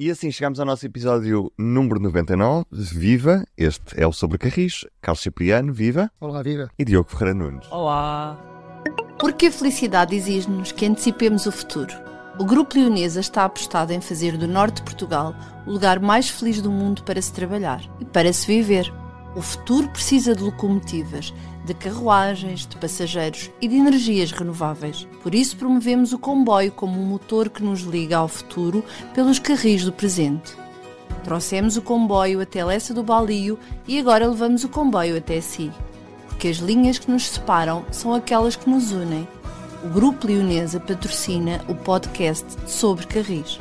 E assim chegamos ao nosso episódio número 99. Viva! Este é o Sobrecarris, Carlos Cipriano, viva! Olá, viva! E Diogo Ferreira Nunes. Olá! Porque a felicidade exige-nos que antecipemos o futuro. O Grupo Leonesa está apostado em fazer do norte de Portugal o lugar mais feliz do mundo para se trabalhar e para se viver. O futuro precisa de locomotivas, de carruagens, de passageiros e de energias renováveis. Por isso promovemos o comboio como um motor que nos liga ao futuro pelos carris do presente. Trouxemos o comboio até Lessa do Balio e agora levamos o comboio até si. Porque as linhas que nos separam são aquelas que nos unem. O Grupo Leonesa patrocina o podcast sobre carris.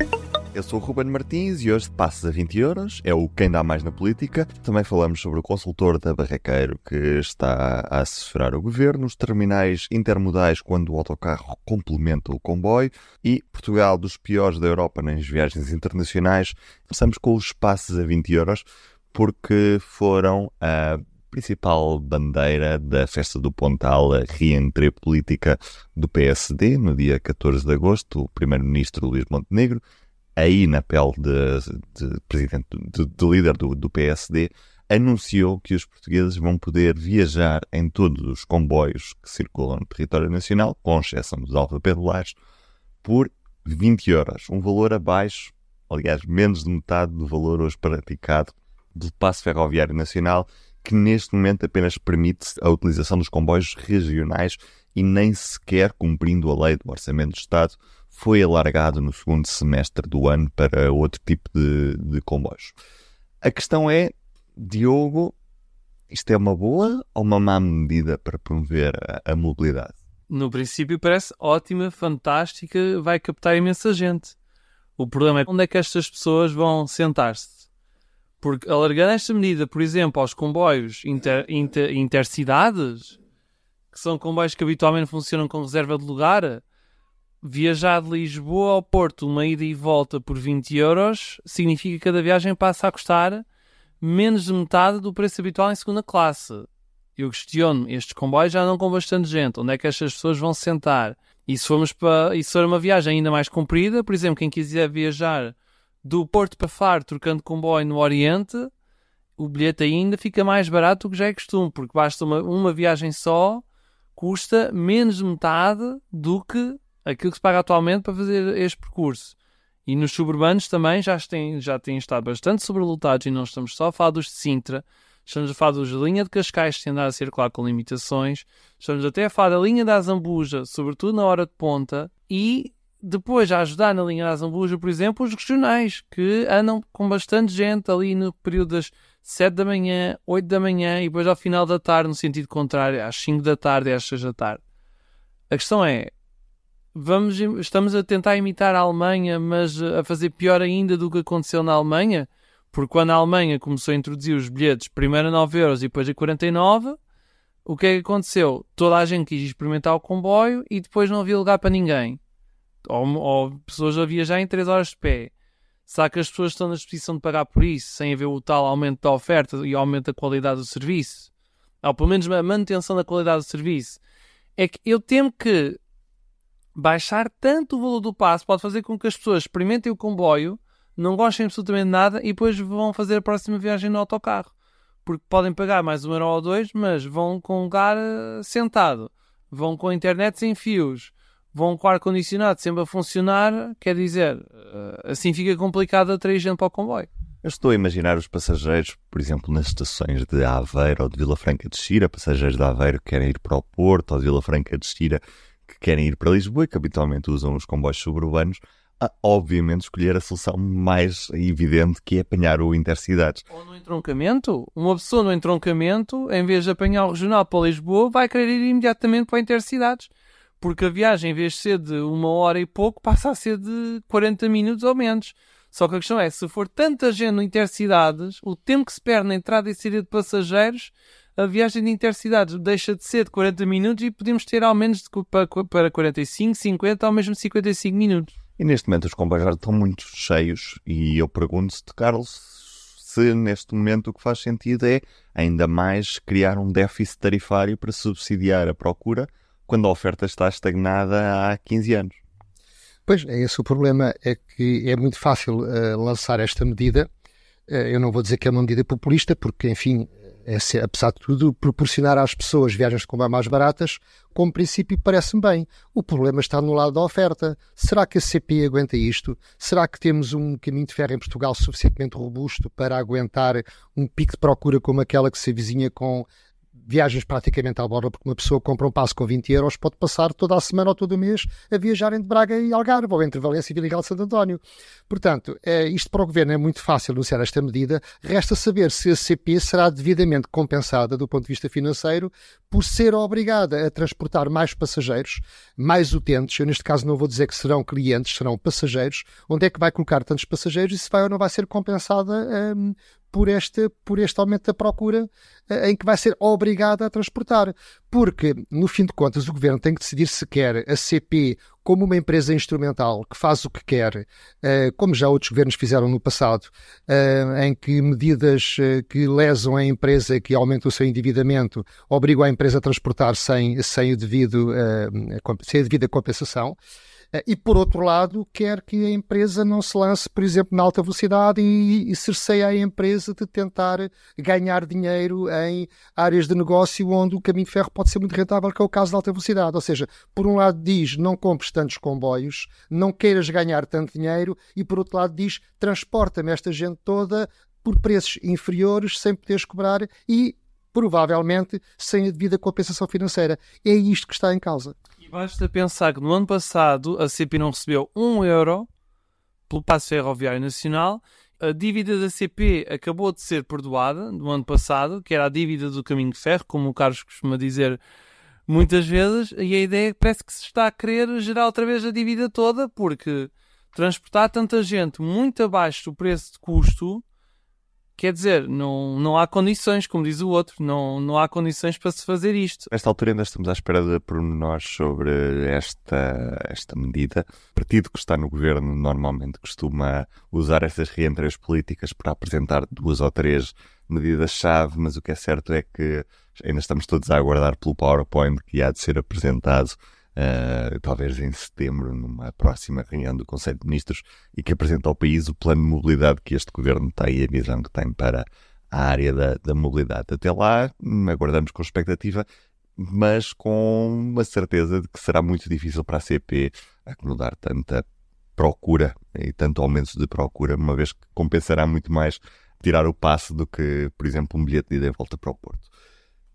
Eu sou o Ruben Martins e hoje Passos a 20 Euros é o Quem Dá Mais na Política. Também falamos sobre o consultor da Barraqueiro que está a assessorar o governo, os terminais intermodais quando o autocarro complementa o comboio e Portugal dos piores da Europa nas viagens internacionais. Começamos com os Passos a 20 Euros porque foram a principal bandeira da festa do Pontal, a reentrée política do PSD, no dia 14 de agosto, o primeiro-ministro Luís Montenegro aí na pele de, de presidente, de, de líder do, do, PSD, anunciou que os portugueses vão poder viajar em todos os comboios que circulam no território nacional, com exceção dos alfa-pedulares, por 20 euros, um valor abaixo, aliás, menos de metade do valor hoje praticado do passo ferroviário nacional, que neste momento apenas permite a utilização dos comboios regionais e nem sequer cumprindo a lei do Orçamento do Estado foi alargado no segundo semestre do ano para outro tipo de, de comboios. A questão é, Diogo, isto é uma boa ou uma má medida para promover a, a mobilidade? No princípio parece ótima, fantástica, vai captar imensa gente. O problema é onde é que estas pessoas vão sentar-se. Porque alargar esta medida, por exemplo, aos comboios inter, inter, intercidades, que são comboios que habitualmente funcionam com reserva de lugar, viajar de Lisboa ao Porto, uma ida e volta por 20 euros, significa que cada viagem passa a custar menos de metade do preço habitual em segunda classe. Eu questiono, me estes comboios já não com bastante gente, onde é que estas pessoas vão sentar? E se, formos para, e se for uma viagem ainda mais comprida, por exemplo, quem quiser viajar do Porto para Faro trocando comboio no Oriente, o bilhete ainda fica mais barato do que já é costume, porque basta uma, uma viagem só, custa menos de metade do que aquilo que se paga atualmente para fazer este percurso. E nos suburbanos também já têm, já têm estado bastante sobrelotados e não estamos só a falar dos de Sintra, estamos a falar dos da linha de Cascais que andar a circular com limitações, estamos até a falar da linha da Zambuja, sobretudo na hora de ponta, e depois a ajudar na linha da Zambuja, por exemplo, os regionais, que andam com bastante gente ali no período das 7 da manhã, 8 da manhã e depois ao final da tarde, no sentido contrário, às 5 da tarde, às 6 da tarde. A questão é, vamos, estamos a tentar imitar a Alemanha, mas eh, a fazer pior ainda do que aconteceu na Alemanha? Porque quando a Alemanha começou a introduzir os bilhetes primeiro a 9 euros e depois a 49, o que é que aconteceu? Toda a gente quis experimentar o comboio e depois não havia lugar para ninguém. Ou, ou pessoas a viajar em 3 horas de pé. Será que as pessoas estão na disposição de pagar por isso, sem haver o tal aumento da oferta e aumento da qualidade do serviço? Ou pelo menos a manutenção da qualidade do serviço? É que eu temo que Baixar tanto o valor do passe pode fazer com que as pessoas experimentem o comboio, não gostem absolutamente nada e depois vão fazer a próxima viagem no autocarro. Porque podem pagar mais um euro ou dois, mas vão com lugar eh, sentado, vão com a internet sem fios, vão com o ar-condicionado sempre a funcionar. Quer dizer, eh, assim fica complicado atrair gente para o comboio. Eu estou a imaginar os passageiros, por exemplo, nas estações de Aveiro ou de Vila Franca de Xira, passageiros de Aveiro que querem ir para o Porto ou de Vila Franca de Xira que querem ir para Lisboa e que habitualmente usam os comboios suburbanos, a, obviamente escolher a solução mais evidente que é apanhar o Intercidades. Ou no entroncamento, uma pessoa no entroncamento, em vez de apanhar o regional para Lisboa, vai querer ir imediatamente para a Intercidades. Porque a viagem, em vez de ser de uma hora e pouco, passa a ser de 40 minutos ou menos. Só que a questão é, se for tanta gente no Intercidades, o tempo que se perde na entrada e saída de passageiros a viagem de intercidades deixa de ser de 40 minutos e podemos ter ao menos de, para 45, 50 ou mesmo 55 minutos. E neste momento os comboios estão muito cheios e eu pergunto-te, Carlos, se neste momento o que faz sentido é ainda mais criar um déficit tarifário para subsidiar a procura quando a oferta está estagnada há 15 anos. Pois, é esse o problema, é que é muito fácil uh, lançar esta medida. Uh, eu não vou dizer que é uma medida populista, porque, enfim, é ser, apesar de tudo, proporcionar às pessoas viagens de comboio mais baratas, como princípio parece-me bem. O problema está no lado da oferta. Será que a CP aguenta isto? Será que temos um caminho de ferro em Portugal suficientemente robusto para aguentar um pico de procura como aquela que se avizinha com viagens praticamente à borda, porque uma pessoa compra um passo com 20 euros, pode passar toda a semana ou todo o mês a viajar entre Braga e Algarve, ou entre Valência e Vila Real de Santo António. Portanto, é, isto para o Governo é muito fácil anunciar esta medida, resta saber se a CP será devidamente compensada do ponto de vista financeiro por ser obrigada a transportar mais passageiros, mais utentes, eu neste caso não vou dizer que serão clientes, serão passageiros, onde é que vai colocar tantos passageiros e se vai ou não vai ser compensada hum, por este, por este aumento da procura eh, em que vai ser obrigada a transportar. Porque, no fim de contas, o governo tem que decidir se quer a CP como uma empresa instrumental que faz o que quer, eh, como já outros governos fizeram no passado, eh, em que medidas que lesam a empresa, que aumentam o seu endividamento, obrigam a empresa a transportar sem, sem, o devido, sem a devida compensação. Eh, e, por outro lado, quer que a empresa não se lance, por exemplo, na alta velocidade e, e cerceia a empresa de tentar ganhar dinheiro em áreas de negócio onde o caminho de ferro pode ser muito rentável, que é o caso da alta velocidade. Ou seja, por um lado diz não compres tantos comboios, não queiras ganhar tanto dinheiro, e por outro lado diz transporta-me esta gente toda por preços inferiores, sem poderes cobrar e provavelmente sem a devida compensação financeira. É isto que está em causa. E basta pensar que no ano passado a CP não recebeu um euro pelo passo ferroviário nacional. A dívida da CP acabou de ser perdoada no ano passado, que era a dívida do caminho de ferro, como o Carlos costuma dizer muitas vezes, e a ideia é que parece que se está a querer gerar outra vez a dívida toda, porque transportar tanta gente muito abaixo do preço de custo Quer dizer, não, não há condições, como diz o outro, não, não há condições para se fazer isto. Nesta altura ainda estamos à espera de pormenores sobre esta, esta medida. O partido que está no governo normalmente costuma usar estas reentras políticas para apresentar duas ou três medidas-chave, mas o que é certo é que ainda estamos todos a aguardar pelo PowerPoint que há de ser apresentado uh, talvez em setembro, numa próxima reunião do Conselho de Ministros, e que apresente ao país o plano de mobilidade que este governo tem e a visão que tem para a área da, da mobilidade. Até lá, aguardamos com expectativa, mas com uma certeza de que será muito difícil para a CP acomodar tanta procura e tanto aumento de procura, uma vez que compensará muito mais tirar o passe do que, por exemplo, um bilhete de ida e volta para o Porto.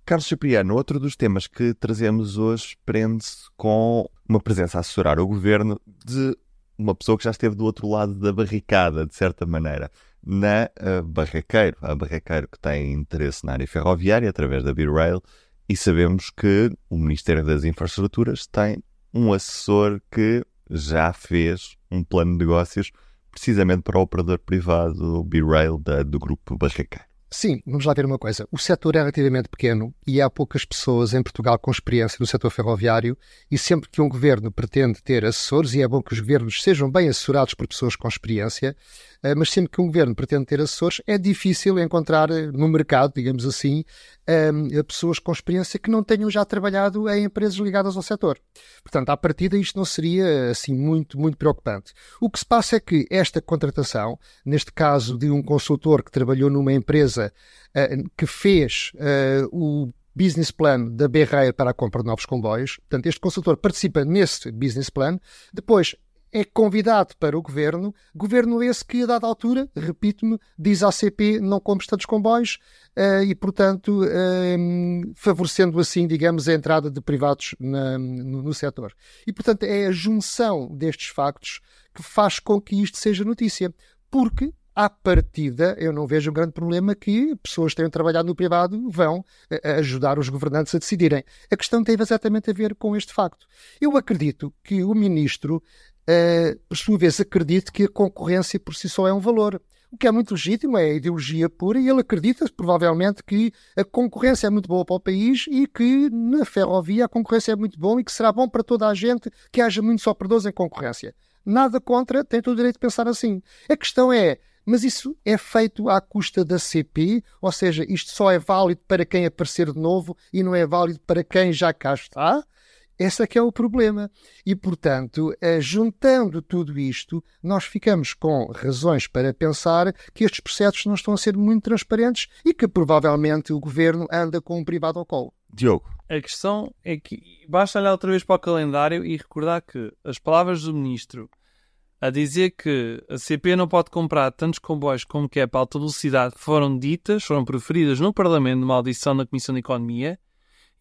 Carlos Cipriano, outro dos temas que trazemos hoje prende-se com uma presença a assessorar o governo de uma pessoa que já esteve do outro lado da barricada, de certa maneira, na uh, Barraqueiro, a Barraqueiro que tem interesse na área ferroviária através da B-Rail, e sabemos que o Ministério das Infraestruturas tem um assessor que já fez um plano de negócios precisamente para o operador privado B-Rail do grupo Barraqueiro. Sim, vamos lá ver uma coisa. O setor é relativamente pequeno e há poucas pessoas em Portugal com experiência no setor ferroviário e sempre que um governo pretende ter assessores, e é bom que os governos sejam bem assessorados por pessoas com experiência, eh, mas sempre que um governo pretende ter assessores, é difícil encontrar eh, no mercado, digamos assim, ehm, eh, pessoas com experiência que não tenham já trabalhado em empresas ligadas ao setor. Portanto, à partida, isto não seria assim muito, muito preocupante. O que se passa é que esta contratação, neste caso de um consultor que trabalhou numa empresa que fez o business plan da Berreia para a compra de novos comboios. Portanto, este consultor participa nesse business plan. Depois, é convidado para o governo, governo esse que, a dada altura, repito-me, diz à CP não compres tantos comboios uh, e, portanto, uh, favorecendo assim, digamos, a entrada de privados na, no, no setor. E, portanto, é a junção destes factos que faz com que isto seja notícia, porque à partida, eu não vejo um grande problema que pessoas que tenham trabalhado no privado vão eh, ajudar os governantes a decidirem. A questão teve exatamente a ver com este facto. Eu acredito que o ministro eh, por sua vez, acredita que a concorrência por si só é um valor. O que é muito legítimo, é a ideologia pura, e ele acredita, provavelmente, que a concorrência é muito boa para o país e que na ferrovia a concorrência é muito boa e que será bom para toda a gente que haja muitos operadores em concorrência. Nada contra, tem todo o direito de pensar assim. A questão é, mas isso é feito à custa da CP, ou seja, isto só é válido para quem aparecer de novo e não é válido para quem já cá está? Esse é que é o problema. E, portanto, eh, juntando tudo isto, nós ficamos com razões para pensar que estes processos não estão a ser muito transparentes e que provavelmente o governo anda com um privado ao colo. Diogo. A questão é que basta olhar outra vez para o calendário e recordar que as palavras do ministro a dizer que a CP não pode comprar tantos comboios como quer é para alta velocidade foram ditas, foram preferidas no Parlamento numa audição na Comissão de Economia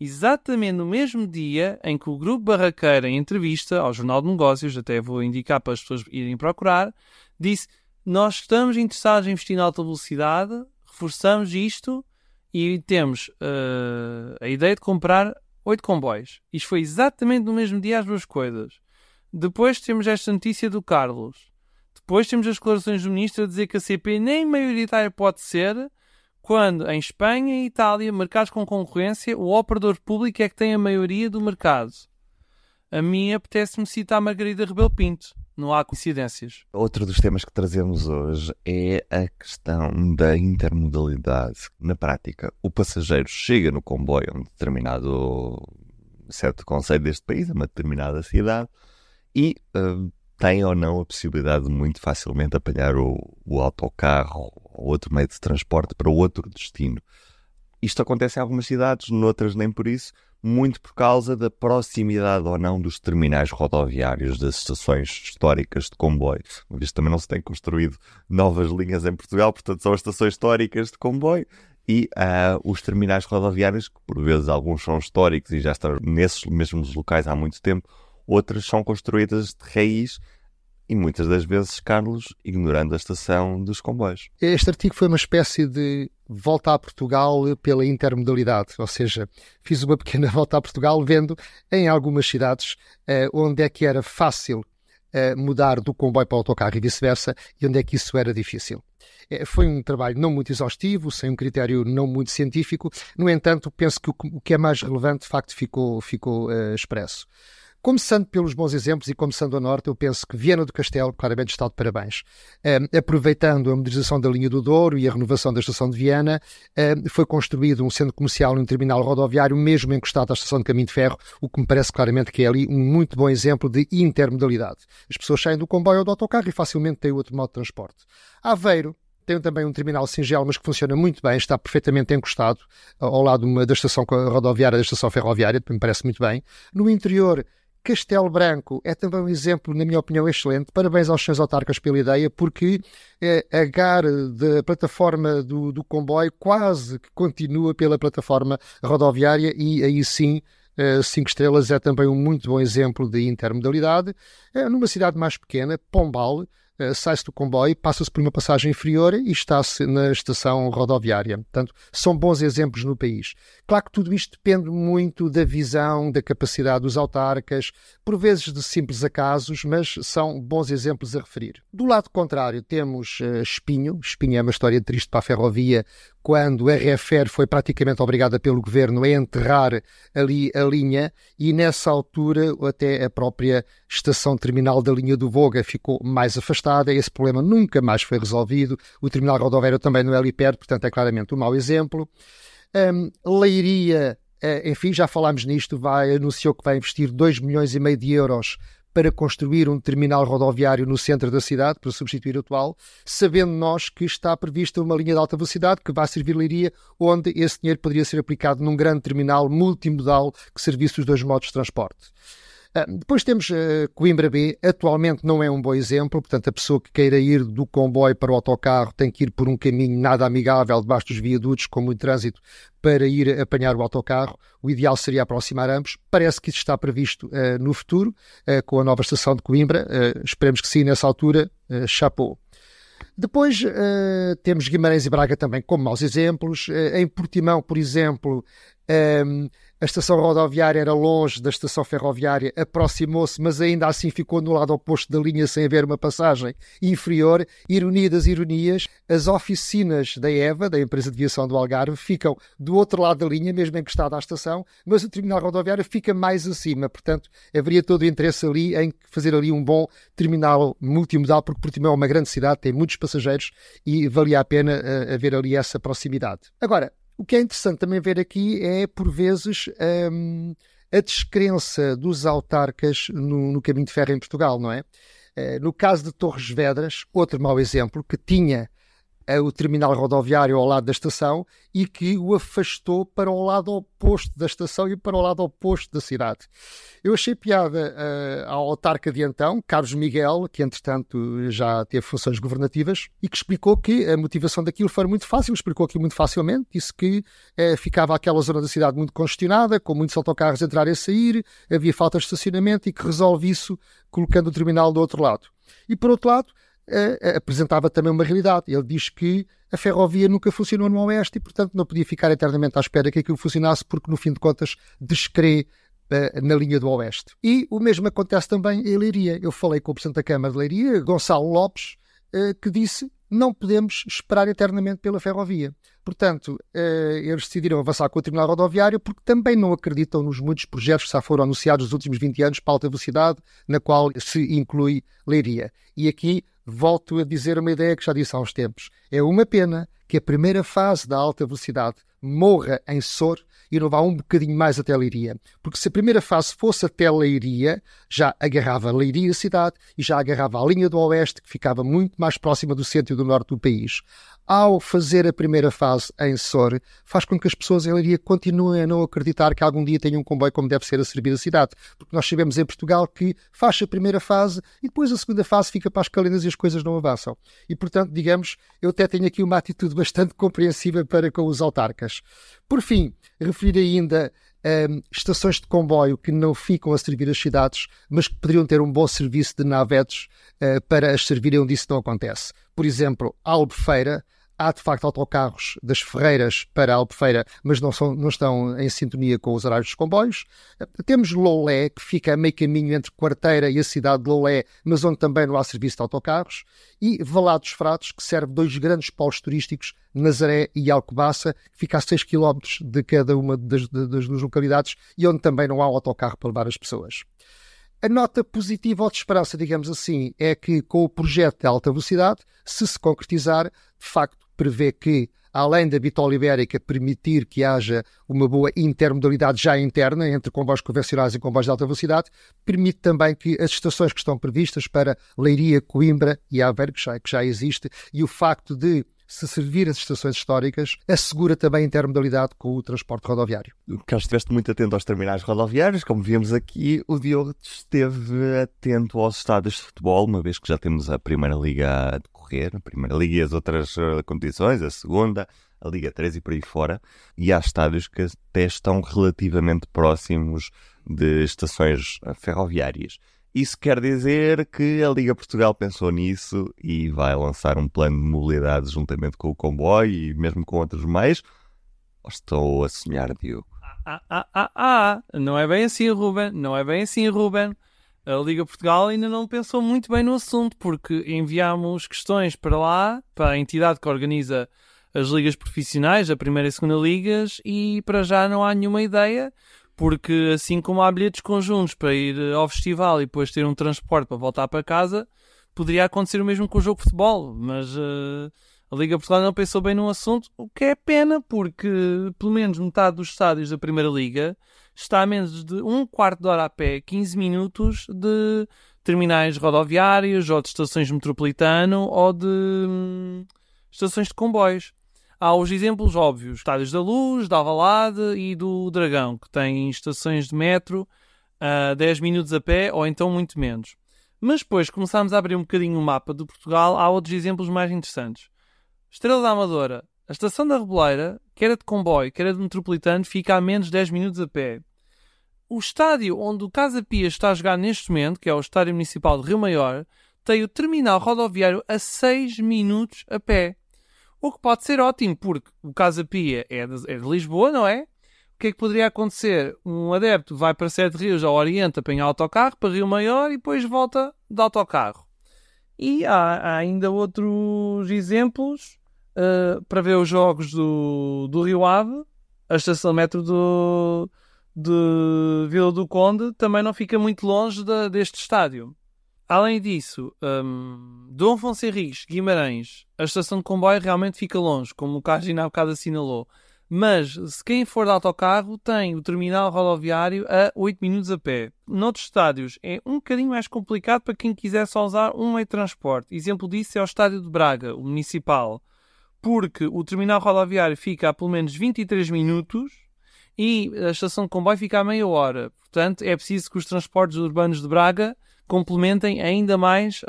exatamente no mesmo dia em que o Grupo Barraqueira, em entrevista ao Jornal de Negócios, até vou indicar para as pessoas irem procurar, disse: Nós estamos interessados em investir na alta velocidade, reforçamos isto e temos uh, a ideia de comprar oito comboios. Isto foi exatamente no mesmo dia as duas coisas. Depois temos esta notícia do Carlos. Depois temos as declarações do ministro a dizer que a CP nem maioritária pode ser quando em Espanha e Itália, mercados com concorrência, o operador público é que tem a maioria do mercado. A minha apetece-me citar Margarida Rebelo Pinto. Não há coincidências. Outro dos temas que trazemos hoje é a questão da intermodalidade. Na prática, o passageiro chega no comboio a um determinado certo conceito deste país, a uma determinada cidade, e uh, tem ou não a possibilidade de muito facilmente apanhar o, o autocarro outro meio de transporte para outro destino. Isto acontece em algumas cidades, noutras nem por isso, muito por causa da proximidade ou não dos terminais rodoviários das estações históricas de comboio. Uma vez também não se tem construído novas linhas em Portugal, portanto são as estações históricas de comboio e uh, os terminais rodoviários, que por vezes alguns são históricos e já estão nesses mesmos locais há muito tempo, outras são construídas de raiz e muitas das vezes, Carlos, ignorando a estação dos comboios. Este artigo foi uma espécie de volta a Portugal pela intermodalidade, ou seja, fiz uma pequena volta a Portugal vendo em algumas cidades eh, onde é que era fácil eh, mudar do comboio para o autocarro e vice-versa e onde é que isso era difícil. Eh, foi um trabalho não muito exaustivo, sem um critério não muito científico, no entanto, penso que o, que é mais relevante de facto ficou, ficou expresso. Começando pelos bons exemplos e começando a norte, eu penso que Viena do Castelo claramente está de parabéns. Um, aproveitando a modernização da linha do Douro e a renovação da estação de Viana, um, foi construído um centro comercial e um terminal rodoviário mesmo encostado à estação de caminho de ferro, o que me parece claramente que é ali um muito bom exemplo de intermodalidade. As pessoas saem do comboio ou do autocarro e facilmente têm outro modo de transporte. Aveiro, tem também um terminal singelo, mas que funciona muito bem, está perfeitamente encostado ao lado da estação rodoviária, da estação ferroviária, me parece muito bem. No interior, Castelo Branco é também um exemplo, na minha opinião, excelente. Parabéns aos seus autarcas pela ideia, porque eh, a GAR da plataforma do, do comboio quase que continua pela plataforma rodoviária e aí sim 5 eh, estrelas é também um muito bom exemplo de intermodalidade. Eh, numa cidade mais pequena, Pombal, eh, sai-se do comboio, passa-se por uma passagem inferior e está-se na estação rodoviária. Portanto, são bons exemplos no país. Claro que tudo isto depende muito da visão, da capacidade dos autarcas, por vezes de simples acasos, mas são bons exemplos a referir. Do lado contrário, temos eh, Espinho. Espinho é uma história triste para a ferrovia, quando a RFR foi praticamente obrigada pelo governo a enterrar ali a linha e nessa altura até a própria estação terminal da linha do Voga ficou mais afastada, esse problema nunca mais foi resolvido, o terminal rodoviário também no é perto, portanto é claramente um mau exemplo. Um, Leiria, eh, enfim, já falámos nisto, vai, anunciou que vai investir 2 milhões e meio de euros para construir um terminal rodoviário no centro da cidade, para substituir o atual, sabendo nós que está prevista uma linha de alta velocidade que vai servir Leiria, onde esse dinheiro poderia ser aplicado num grande terminal multimodal que servisse os dois modos de transporte. Ah, depois temos ah, Coimbra B, atualmente não é um bom exemplo, portanto a pessoa que queira ir do comboio para o autocarro tem que ir por um caminho nada amigável debaixo dos viadutos com muito trânsito para ir apanhar o autocarro. O ideal seria aproximar ambos. Parece que isso está previsto uh, no futuro, uh, com a nova estação de Coimbra. Uh, esperemos que sim, nessa altura, uh, chapou. Depois temos Guimarães e Braga também como maus exemplos. em Portimão, por exemplo, um, ehm, a estação rodoviária era longe da estação ferroviária, aproximou-se, mas ainda assim ficou no lado oposto da linha sem haver uma passagem inferior. Ironia das ironias, as oficinas da EVA, da empresa de viação do Algarve, ficam do outro lado da linha, mesmo encostada à estação, mas o terminal rodoviário fica mais acima. Portanto, haveria todo o interesse ali em fazer ali um bom terminal multimodal, porque Portimão é uma grande cidade, tem muitos passageiros e valia a pena eh, haver ali essa proximidade. Agora, o que é interessante também ver aqui é, por vezes, um, a descrença dos autarcas no, no, caminho de ferro em Portugal, não é? Uh, no caso de Torres Vedras, outro mau exemplo, que tinha o terminal rodoviário ao lado da estação e que o afastou para o lado oposto da estação e para o lado oposto da cidade. Eu achei piada uh, ao autarca de então, Carlos Miguel, que entretanto já teve funções governativas, e que explicou que a motivação daquilo foi muito fácil, explicou aquilo muito facilmente, disse que uh, ficava aquela zona da cidade muito congestionada, com muitos autocarros a entrar e a sair, havia falta de estacionamento e que resolve isso colocando o terminal do outro lado. E por outro lado, uh, apresentava também uma realidade. Ele diz que a ferrovia nunca funcionou no Oeste e, portanto, não podia ficar eternamente à espera que aquilo funcionasse, porque, no fim de contas, descrê uh, na linha do Oeste. E o mesmo acontece também em Leiria. Eu falei com o Presidente da Câmara de Leiria, Gonçalo Lopes, eh, que disse não podemos esperar eternamente pela ferrovia. Portanto, eh, eles decidiram avançar com o Tribunal Rodoviário porque também não acreditam nos muitos projetos que já foram anunciados nos últimos 20 anos para alta velocidade, na qual se inclui Leiria. E aqui volto a dizer uma ideia que já disse há uns tempos. É uma pena que a primeira fase da alta velocidade morra em Sor e não vá um bocadinho mais até Leiria. Porque se a primeira fase fosse até Leiria, já agarrava Leiria a cidade e já agarrava a linha do oeste, que ficava muito mais próxima do centro e do norte do país ao fazer a primeira fase em Sor, faz com que as pessoas em Leiria continuem a não acreditar que algum dia tenha um comboio como deve ser a servir a cidade. Porque nós sabemos em Portugal que faz a primeira fase e depois a segunda fase fica para as calendas e as coisas não avançam. E, portanto, digamos, eu até tenho aqui uma atitude bastante compreensiva para com os autarcas. Por fim, referir ainda um, ehm, estações de comboio que não ficam a servir as cidades, mas que poderiam ter um bom serviço de navetes uh, para as servirem onde isso não acontece. Por exemplo, Albufeira Há, de facto, autocarros das Ferreiras para Albufeira, mas não, são, não estão em sintonia com os horários dos comboios. Eh, temos Loulé, que fica a meio caminho entre Quarteira e a cidade de Loulé, mas onde também não há serviço de autocarros. E Valados Fratos, que serve dois grandes polos turísticos, Nazaré e Alcobaça, que fica a 6 km de cada uma das, das duas localidades e onde também não há autocarro para levar as pessoas. A nota positiva ou de esperança, digamos assim, é que com o projeto de alta velocidade, se se concretizar, de facto prevê que, além da bitola ibérica permitir que haja uma boa intermodalidade já interna entre comboios convencionais e comboios de alta velocidade, permite também que as estações que estão previstas para Leiria, Coimbra e Aveiro, que já, que já existe, e o facto de se servir as estações históricas, assegura também a intermodalidade com o transporte rodoviário. Cá estiveste muito atento aos terminais rodoviários, como vimos aqui, o Diogo esteve atento aos estádios de futebol, uma vez que já temos a Primeira Liga a Primeira Liga e as outras eh, competições, a Segunda, a Liga 3 e por aí fora, e há estádios que até estão relativamente próximos de estações eh, ferroviárias. Isso quer dizer que a Liga Portugal pensou nisso e vai lançar um plano de mobilidade juntamente com o comboio e mesmo com outros meios. Estou a sonhar, Diogo. Ah, ah, ah, ah, ah, não é bem assim, Ruben, não é bem assim, Ruben a Liga Portugal ainda não pensou muito bem no assunto, porque enviámos questões para lá, para a entidade que organiza as ligas profissionais, a primeira e a segunda ligas, e para já não há nenhuma ideia, porque assim como há bilhetes conjuntos para ir ao festival e depois ter um transporte para voltar para casa, poderia acontecer o mesmo com o jogo de futebol, mas uh, a Liga Portugal não pensou bem no assunto, o que é pena, porque pelo menos metade dos estádios da Primeira Liga está a menos de um quarto de hora a pé, 15 minutos de terminais rodoviários, ou de estações metropolitano, ou de hum, estações de comboios. Há os exemplos óbvios, estádios da Luz, da Avalade e do Dragão, que têm estações de metro a 10 minutos a pé, ou então muito menos. Mas depois começámos a abrir um bocadinho o mapa de Portugal, há outros exemplos mais interessantes. Estrela da Amadora. A estação da Reboleira, quer era de comboio, quer era de metropolitano, fica a menos 10 minutos a pé. O estádio onde o Casa Pia está a jogar neste momento, que é o Estádio Municipal de Rio Maior, tem o terminal rodoviário a 6 minutos a pé. O que pode ser ótimo, porque o Casa Pia é de, é de Lisboa, não é? O que é que poderia acontecer? Um adepto vai para Sete Rios ao Oriente apanhar autocarro para Rio Maior e depois volta de autocarro. E há, há ainda outros exemplos uh, para ver os jogos do, do Rio Ave, a estação metro do, de Vila do Conde também não fica muito longe deste estádio. Além disso, um, ehm, Dom Afonso Henriques, Guimarães, a estação de comboio realmente fica longe, como o Cajina há bocado assinalou. Mas, se quem for de autocarro, tem o terminal rodoviário a 8 minutos a pé. Noutros estádios é um bocadinho mais complicado para quem quiser só usar um meio de transporte. Exemplo disso é o estádio de Braga, o municipal porque o terminal rodoviário fica a pelo menos 23 minutos e a estação de comboio fica a meia hora. Portanto, é preciso que os transportes urbanos de Braga complementem ainda mais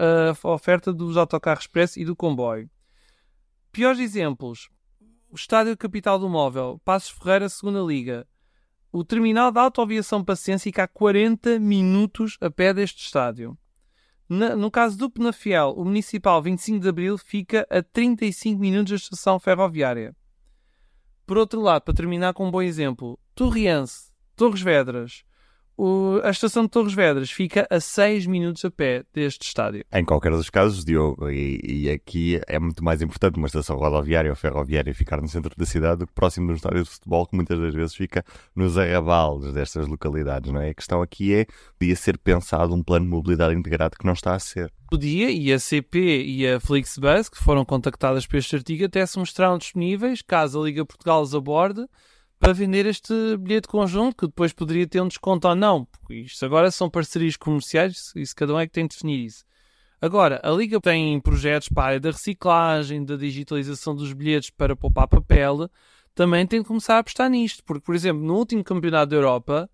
a oferta dos autocarros expresso e do comboio. Piores exemplos: o Estádio Capital do Móvel, Passos Ferreira, Segunda Liga. O terminal da autoaviação Paciência fica a 40 minutos a pé deste estádio. Na, no caso do Penafiel, o Municipal 25 de Abril fica a 35 minutos da estação ferroviária. Por outro lado, para terminar com um bom exemplo, Torriense, Torres Vedras, o, a estação de Torres Vedras fica a 6 minutos a pé deste estádio. Em qualquer dos casos, Diogo, e, e, aqui é muito mais importante uma estação rodoviária ou ferroviária ficar no centro da cidade do que próximo de um estádio de futebol que muitas das vezes fica nos arrabales destas localidades, não é? A questão aqui é, podia ser pensado um plano de mobilidade integrado que não está a ser. Podia, e a CP e a Flixbus, que foram contactadas para este artigo, até se mostraram disponíveis caso a Liga Portugal os aborde para vender este bilhete conjunto que depois poderia ter um desconto ou não, porque isto agora são parcerias comerciais, isso cada um é que tem de definir isso. Agora, a Liga tem projetos para a área da reciclagem, da digitalização dos bilhetes para poupar papel, também tem de começar a apostar nisto, porque, por exemplo, no último campeonato da Europa,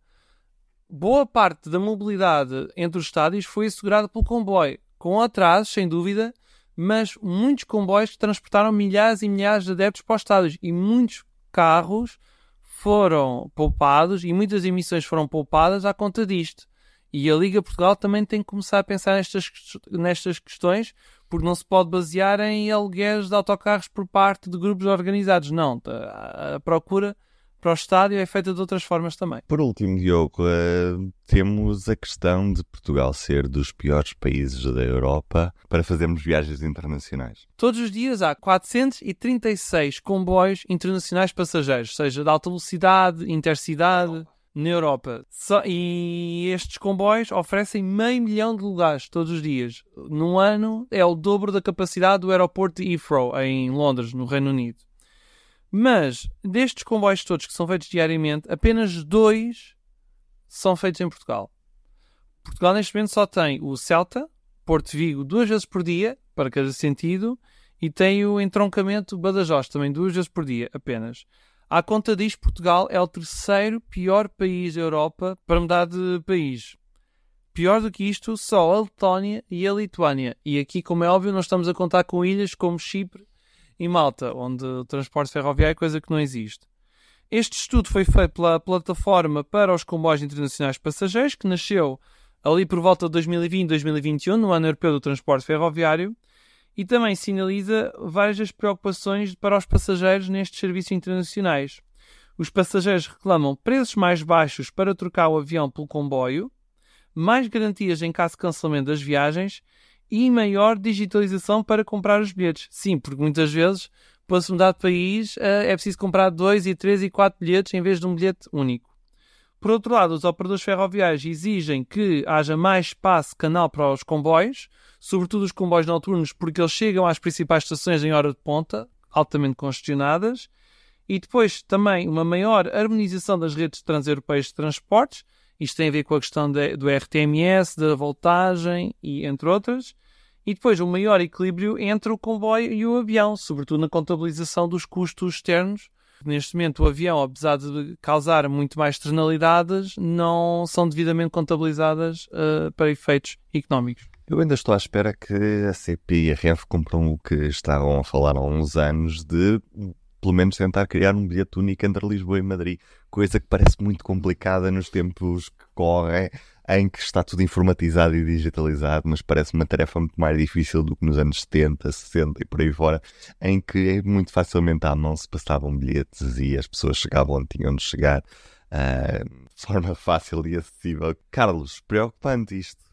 boa parte da mobilidade entre os estádios foi assegurada pelo comboio, com atrasos, sem dúvida, mas muitos comboios transportaram milhares e milhares de adeptos para os estádios e muitos carros foram poupados e muitas emissões foram poupadas à conta disto. E a Liga Portugal também tem que começar a pensar nestas, nestas questões, porque não se pode basear em aluguéis de autocarros por parte de grupos organizados. Não, tá, a procura para o estádio é feita de outras formas também. Por último, Diogo, uh, temos a questão de Portugal ser dos piores países da Europa para fazermos viagens internacionais. Todos os dias há 436 comboios internacionais passageiros, seja de alta velocidade, intercidade. Na Europa. e estes comboios oferecem meio milhão de lugares todos os dias. Num ano é o dobro da capacidade do aeroporto de Heathrow, em Londres, no Reino Unido. Mas destes comboios todos que são feitos diariamente, apenas dois são feitos em Portugal. Portugal neste momento só tem o Celta, Porto Vigo, duas vezes por dia, para cada sentido, e tem o entroncamento Badajoz, também duas vezes por dia apenas. À conta disto, Portugal é o terceiro pior país da Europa para mudar de país. Pior do que isto, só a Letónia e a Lituânia. E aqui, como é óbvio, nós estamos a contar com ilhas como Chipre em Malta, onde o transporte ferroviário é coisa que não existe. Este estudo foi feito pela Plataforma para os Comboios Internacionais de Passageiros, que nasceu ali por volta de 2020 2021, no ano europeu do transporte ferroviário, e também sinaliza várias preocupações para os passageiros nestes serviços internacionais. Os passageiros reclamam preços mais baixos para trocar o avião pelo comboio, mais garantias em caso de cancelamento das viagens e maior digitalização para comprar os bilhetes. Sim, porque muitas vezes, para se mudar de país, eh, é preciso comprar dois e três e quatro bilhetes em vez de um bilhete único. Por outro lado, os operadores ferroviários exigem que haja mais espaço canal para os comboios, sobretudo os comboios noturnos, porque eles chegam às principais estações em hora de ponta, altamente congestionadas, e depois também uma maior harmonização das redes transeuropeias de transportes, isto tem a ver com a questão de, do RTMS, da voltagem e entre outras. E depois o um maior equilíbrio entre o comboio e o avião, sobretudo na contabilização dos custos externos. Neste momento, o avião, apesar de causar muito mais externalidades, não são devidamente contabilizadas uh, para efeitos económicos. Eu ainda estou à espera que a CP e a REF cumpram o que estavam a falar há uns anos de pelo menos tentar criar um bilhete único entre Lisboa e Madrid, coisa que parece muito complicada nos tempos que correm, em que está tudo informatizado e digitalizado, mas parece uma tarefa muito mais difícil do que nos anos 70, 60 e por aí fora, em que é muito facilmente à mão se passavam bilhetes e as pessoas chegavam onde tinham de chegar uh, de forma fácil e acessível. Carlos, preocupante isto?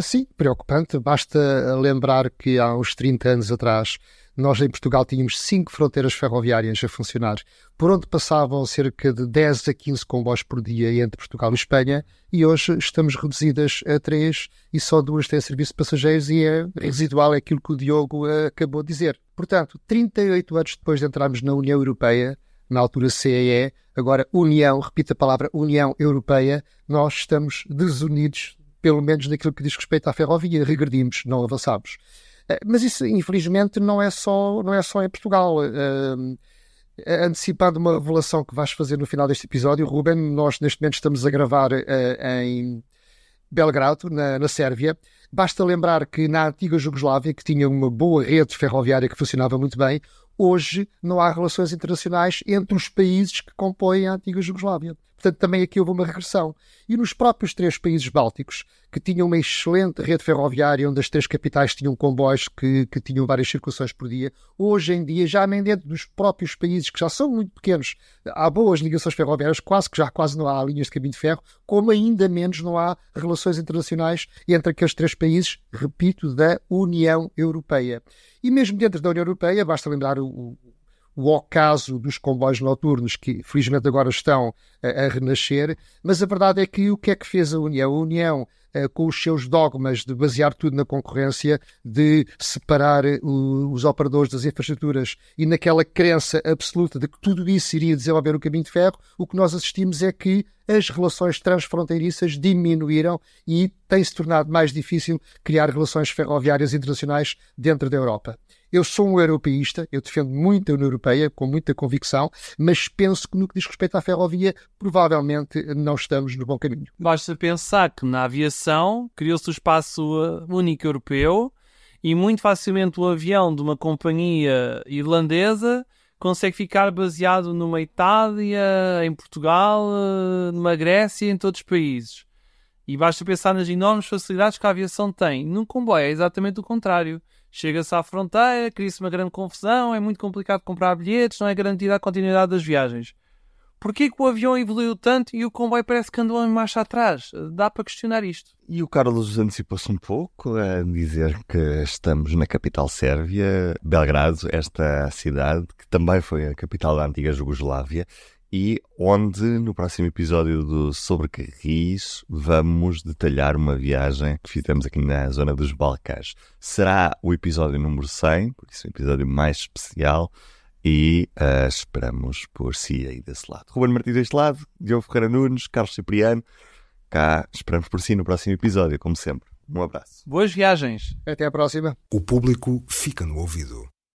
Sim, preocupante. Basta lembrar que há uns 30 anos atrás nós em Portugal tínhamos cinco fronteiras ferroviárias a funcionar, por onde passavam cerca de 10 a 15 comboios por dia entre Portugal e Espanha, e hoje estamos reduzidas a três e só duas têm serviço de passageiros e é residual é aquilo que o Diogo eh, acabou de dizer. Portanto, 38 anos depois de entrarmos na União Europeia, na altura CEE, agora União, repito a palavra União Europeia, nós estamos desunidos, pelo menos naquilo que diz respeito à ferrovia, regredimos, não avançamos. Eh, mas isso, infelizmente, não é só, não é só em Portugal. Uh, antecipando uma revelação que vais fazer no final deste episódio, Ruben, nós neste momento estamos a gravar uh, em Belgrado, na, na Sérvia. Basta lembrar que na antiga Jugoslávia, que tinha uma boa rede ferroviária que funcionava muito bem, hoje não há relações internacionais entre os países que compõem a antiga Jugoslávia. Portanto, também aqui houve uma regressão. E nos próprios três países bálticos, que tinham uma excelente rede ferroviária, onde as três capitais tinham comboios que, que tinham várias circulações por dia, hoje em dia, já nem dentro dos próprios países que já são muito pequenos, há boas ligações ferroviárias, quase que já quase não há linhas de caminho de ferro, como ainda menos não há relações internacionais entre aqueles três países, repito, da União Europeia. E mesmo dentro da União Europeia, basta lembrar o, o ocaso dos comboios noturnos, que felizmente agora estão a, eh, a renascer, mas a verdade é que o que é que fez a União? A União eh, com os seus dogmas de basear tudo na concorrência, de separar eh, o, os operadores das infraestruturas e naquela crença absoluta de que tudo isso iria desenvolver o caminho de ferro, o que nós assistimos é que as relações transfronteiriças diminuíram e tem-se tornado mais difícil criar relações ferroviárias internacionais dentro da Europa. Eu sou um europeísta, eu defendo muito a União Europeia, com muita convicção, mas penso que no que diz respeito à ferrovia, provavelmente não estamos no bom caminho. Basta pensar que na aviação criou-se o espaço uh, único europeu e muito facilmente o avião de uma companhia irlandesa consegue ficar baseado numa Itália, em Portugal, uh, numa Grécia, em todos os países. E basta pensar nas enormes facilidades que a aviação tem. Num comboio é exatamente o contrário. Chega-se à fronteira, cria-se uma grande confusão, é muito complicado comprar bilhetes, não é garantida a continuidade das viagens. Porquê que o avião evoluiu tanto e o comboio parece que andou em marcha atrás? Dá para questionar isto. E o Carlos antecipou se um pouco a dizer que estamos na capital sérvia, Belgrado, esta cidade que também foi a capital da antiga Jugoslávia, e onde no próximo episódio do Sobre Carris vamos detalhar uma viagem que fizemos aqui na zona dos Balcãs. Será o episódio número 100, isso é um episódio mais especial e uh, esperamos por si aí desse lado. Ruben Martins deste lado, Diogo Ferreira Nunes, Carlos Cipriano, cá esperamos por si no próximo episódio, como sempre. Um abraço. Boas viagens. Até à próxima. O público fica no ouvido.